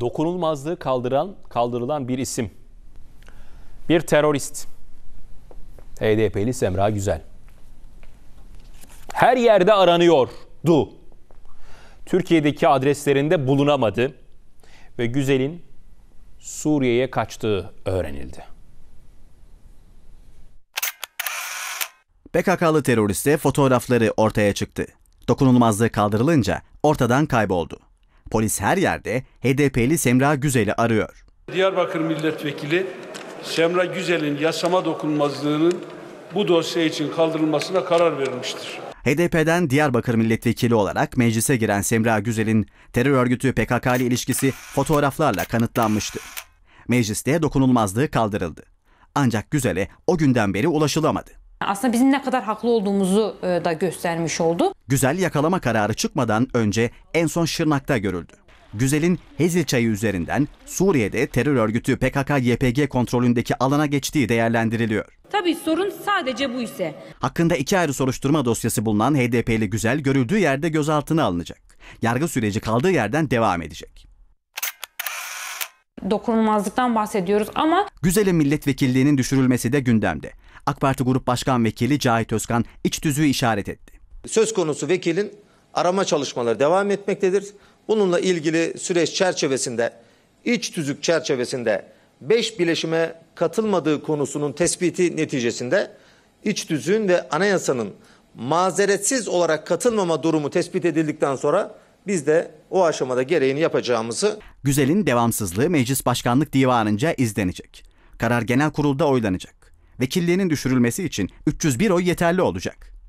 dokunulmazlığı kaldıran kaldırılan bir isim. Bir terörist. HDP'li Semra Güzel. Her yerde aranıyordu. Türkiye'deki adreslerinde bulunamadı ve Güzel'in Suriye'ye kaçtığı öğrenildi. PKK'lı teröriste fotoğrafları ortaya çıktı. Dokunulmazlığı kaldırılınca ortadan kayboldu. Polis her yerde HDP'li Semra Güzel'i arıyor. Diyarbakır Milletvekili Semra Güzel'in yasama dokunulmazlığının bu dosya için kaldırılmasına karar vermiştir. HDP'den Diyarbakır milletvekili olarak meclise giren Semra Güzel'in terör örgütü PKK ile ilişkisi fotoğraflarla kanıtlanmıştı. Mecliste dokunulmazlığı kaldırıldı. Ancak Güzel'e o günden beri ulaşılamadı. Aslında bizim ne kadar haklı olduğumuzu e, da göstermiş oldu. Güzel yakalama kararı çıkmadan önce en son Şırnak'ta görüldü. Güzel'in Hezil çayı üzerinden Suriye'de terör örgütü PKK-YPG kontrolündeki alana geçtiği değerlendiriliyor. Tabii sorun sadece bu ise. Hakkında iki ayrı soruşturma dosyası bulunan HDP'li Güzel görüldüğü yerde gözaltına alınacak. Yargı süreci kaldığı yerden devam edecek dokunulmazlıktan bahsediyoruz ama... Güzel'in milletvekilliğinin düşürülmesi de gündemde. AK Parti Grup Başkan Vekili Cahit Özkan iç tüzüğü işaret etti. Söz konusu vekilin arama çalışmaları devam etmektedir. Bununla ilgili süreç çerçevesinde, iç tüzük çerçevesinde 5 bileşime katılmadığı konusunun tespiti neticesinde iç tüzüğün ve anayasanın mazeretsiz olarak katılmama durumu tespit edildikten sonra biz de o aşamada gereğini yapacağımızı. Güzel'in devamsızlığı Meclis Başkanlık Divanı'nca izlenecek. Karar genel kurulda oylanacak. Vekillerin düşürülmesi için 301 oy yeterli olacak.